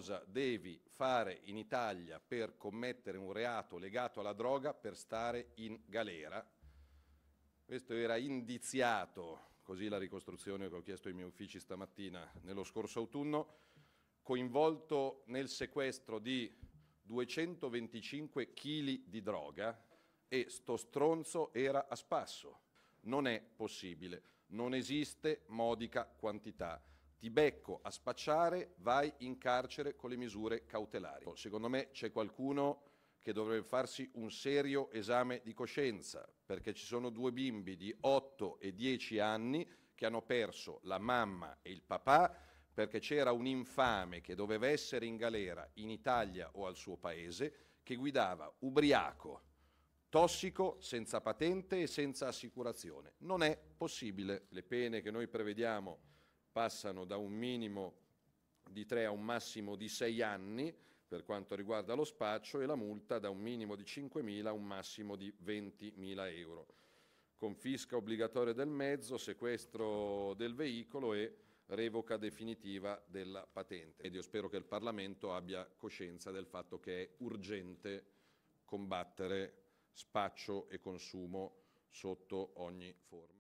cosa devi fare in Italia per commettere un reato legato alla droga per stare in galera. Questo era indiziato, così la ricostruzione che ho chiesto ai miei uffici stamattina nello scorso autunno, coinvolto nel sequestro di 225 kg di droga e sto stronzo era a spasso. Non è possibile, non esiste modica quantità ti becco a spacciare, vai in carcere con le misure cautelari. Secondo me c'è qualcuno che dovrebbe farsi un serio esame di coscienza, perché ci sono due bimbi di 8 e 10 anni che hanno perso la mamma e il papà perché c'era un infame che doveva essere in galera in Italia o al suo paese che guidava ubriaco, tossico, senza patente e senza assicurazione. Non è possibile. Le pene che noi prevediamo passano da un minimo di 3 a un massimo di 6 anni per quanto riguarda lo spaccio e la multa da un minimo di 5.000 a un massimo di 20.000 euro. Confisca obbligatoria del mezzo, sequestro del veicolo e revoca definitiva della patente. Ed io spero che il Parlamento abbia coscienza del fatto che è urgente combattere spaccio e consumo sotto ogni forma.